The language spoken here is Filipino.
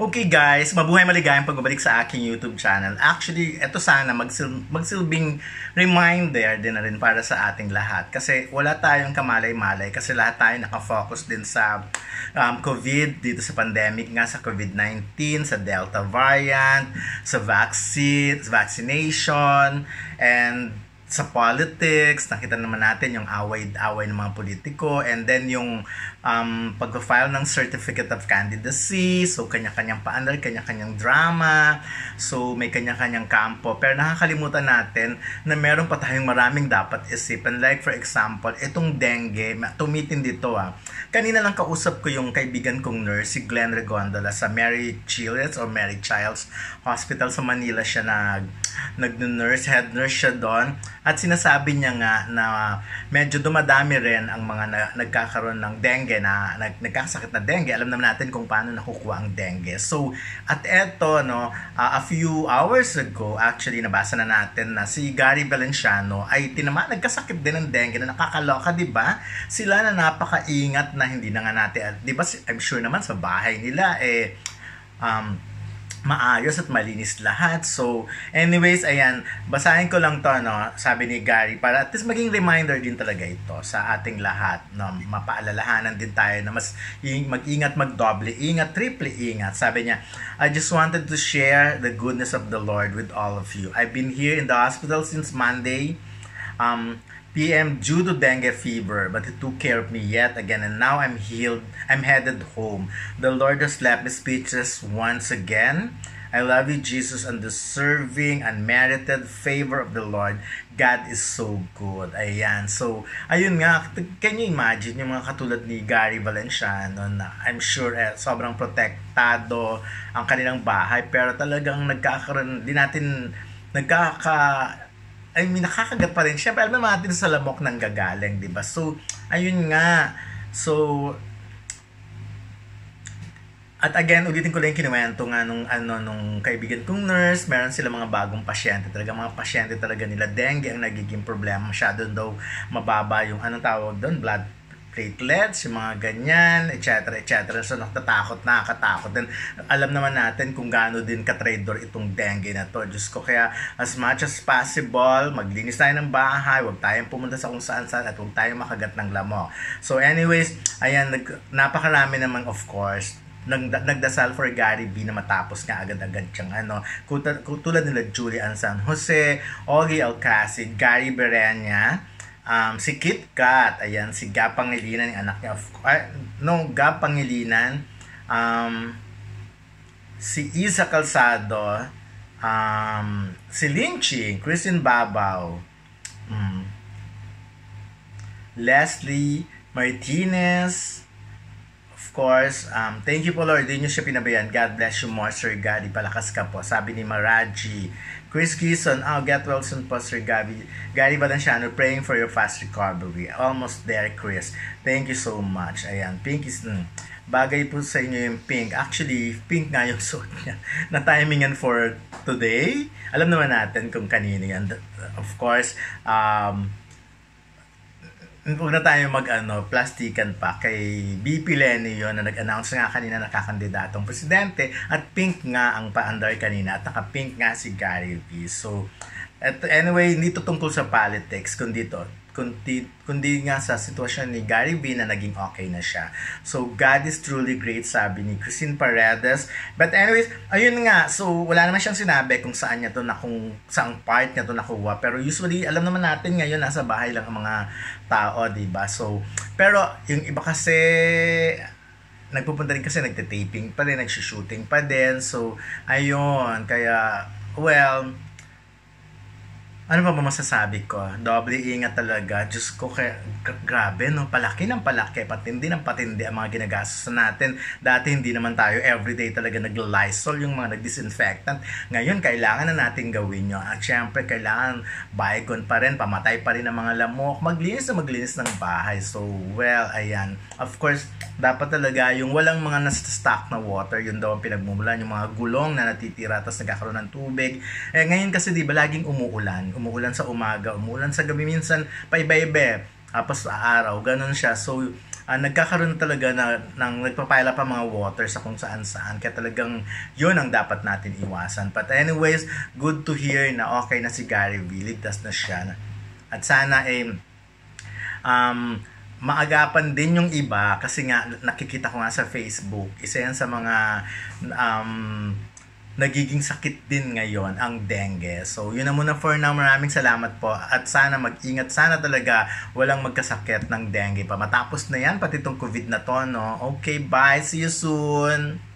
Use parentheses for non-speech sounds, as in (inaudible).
Okay guys, mabuhay maligayang pagbabalik sa aking YouTube channel. Actually, ito sana magsil magsilbing reminder din na rin para sa ating lahat. Kasi wala tayong kamalay-malay kasi lahat tayo nakafocus din sa um, COVID, dito sa pandemic nga, sa COVID-19, sa Delta variant, sa vaccine, vaccination, and sa politics, nakita naman natin yung away-away ng mga politiko and then yung um, pag-file ng certificate of candidacy, so kanya-kanyang paandar, kanya-kanyang drama, so may kanya-kanyang kampo. Pero nakakalimutan natin na meron pa tayong maraming dapat isipin. Like for example, itong dengue, tumitin dito ah. Kanina lang kausap ko yung kaibigan kong nurse, si Glenn Regondola sa Mary Children's or Mary Child's Hospital sa Manila siya nag nag-nurse, head nurse siya doon. At sinasabi niya nga na medyo dumadami rin ang mga na, nagkakaroon ng dengue na nag, nagkasakit na dengue. Alam naman natin kung paano nakukuha ang dengue. So, at eto, no, uh, a few hours ago, actually, nabasa na natin na si Gary Valenciano ay tinama, nagkasakit din ng dengue na nakakaloka, di ba? Sila na napakaingat na hindi na nga natin. Di ba, I'm sure naman sa bahay nila, eh, um, maayos at malinis lahat. So, anyways, ayan, basahin ko lang to, no, sabi ni Gary, para at least maging reminder din talaga ito sa ating lahat, no, mapaalalahanan din tayo na mas mag-ingat, mag-double ingat, triple ingat. Sabi niya, I just wanted to share the goodness of the Lord with all of you. I've been here in the hospital since Monday. Um, PM due to dengue fever, but it took care of me yet again, and now I'm healed. I'm headed home. The Lord has left me speeches once again. I love you, Jesus, and deserving, unmerited favor of the Lord. God is so good. Ayan. So, ayun nga, can you imagine yung mga katulad ni Gary Valenciano na I'm sure eh, sobrang protektado ang kanilang bahay, pero talagang nagkakaroon, di natin nagkaka I mean, nakakagat pa rin. Siyempre, alam naman natin sa lamok ng gagaling, di ba? So, ayun nga. So, at again, ulitin ko lang yung kinuwento nga nung, ano, nung kaibigan kong nurse, meron sila mga bagong pasyente. Talaga mga pasyente talaga nila dengue ang nagiging problema. Masyado daw mababa yung anong tawag doon, blood platelets, yung mga ganyan, etc. etc. So natatakot, nakakatakot. Then alam naman natin kung gaano din ka-trader itong dengue na to. Diyos ko, kaya as much as possible, maglinis tayo ng bahay, huwag tayong pumunta sa kung saan saan at huwag tayong makagat ng lamok. So anyways, ayan, nag, napakarami naman of course nag, nagdasal for Gary B na matapos nga agad-agad siyang ano. Kuta, nila Julian San Jose, Ogie Alcacid, Gary Berenya, um, si Kit Kat, ayan, si Gap Pangilinan, yung anak niya, of, uh, no, Gap Pangilinan, um, si Isa Calzado, um, si Linchi, Christian Babaw, um, Leslie Martinez, Of course, um, thank you po Lord, din nyo siya pinabayan. God bless you more, Sir God. Palakas ka po. Sabi ni Maraji, Chris Gison, oh, get well soon po, Sir Gabby. Gary Balanciano, praying for your fast recovery. Almost there, Chris. Thank you so much. Ayan, pink is... Mm, bagay po sa inyo yung pink. Actually, pink nga yung (laughs) suit niya. Na timing timingan for today. Alam naman natin kung kanino yan. Of course, um, Huwag na tayo mag-ano, plastikan pa kay BP Leni yon na nag-announce nga kanina na kakandidatong presidente at pink nga ang paandar kanina at naka-pink nga si Gary V. So, at anyway, hindi to tungkol sa politics kundi to kundi, kundi nga sa sitwasyon ni Gary B na naging okay na siya. So, God is truly great, sabi ni Christine Paredes. But anyways, ayun nga, so wala naman siyang sinabi kung saan niya to na kung saan part niya to nakuha. Pero usually, alam naman natin ngayon, nasa bahay lang ang mga tao, ba diba? So, pero yung iba kasi, nagpupunta rin kasi nagte-taping pa rin, nagsushooting pa din. So, ayun, kaya, well, ano ba ba masasabi ko? Doble ingat talaga. Diyos ko, kaya, grabe, no? Palaki ng palaki, patindi ng patindi ang mga ginagastos natin. Dati hindi naman tayo everyday talaga nag-Lysol yung mga nag-disinfectant. Ngayon, kailangan na natin gawin yun. At syempre, kailangan bygone pa rin, pamatay pa rin ang mga lamok, maglinis na maglinis ng bahay. So, well, ayan. Of course, dapat talaga yung walang mga nasa-stock na water, yun daw ang pinagmumulan, yung mga gulong na natitira, tapos nagkakaroon ng tubig. Eh, ngayon kasi, di ba, laging umuulan umuulan sa umaga, umuulan sa gabi, minsan paiba-iba, tapos sa araw, ganun siya. So, uh, nagkakaroon talaga na, ng nagpapaila pa mga water sa kung saan saan. Kaya talagang yun ang dapat natin iwasan. But anyways, good to hear na okay na si Gary V. Ligtas na siya. At sana eh, um, maagapan din yung iba kasi nga nakikita ko nga sa Facebook, isa yan sa mga um, nagiging sakit din ngayon ang dengue. So, yun na muna for now. Maraming salamat po. At sana mag-ingat. Sana talaga walang magkasakit ng dengue pa. Matapos na yan, pati itong COVID na to, no? Okay, bye. See you soon.